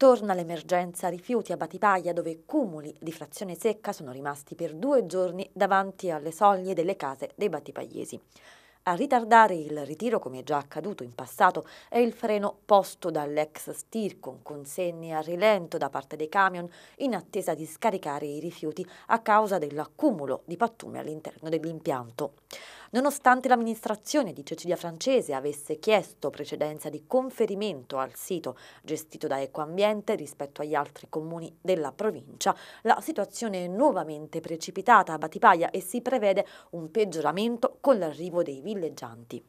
Torna l'emergenza rifiuti a Batipaglia dove cumuli di frazione secca sono rimasti per due giorni davanti alle soglie delle case dei batipagliesi. A ritardare il ritiro, come già accaduto in passato, è il freno posto dall'ex STIR con consegne a rilento da parte dei camion in attesa di scaricare i rifiuti a causa dell'accumulo di pattume all'interno dell'impianto. Nonostante l'amministrazione di Cecilia Francese avesse chiesto precedenza di conferimento al sito gestito da Ecoambiente rispetto agli altri comuni della provincia, la situazione è nuovamente precipitata a Batipaia e si prevede un peggioramento con l'arrivo dei villeggianti.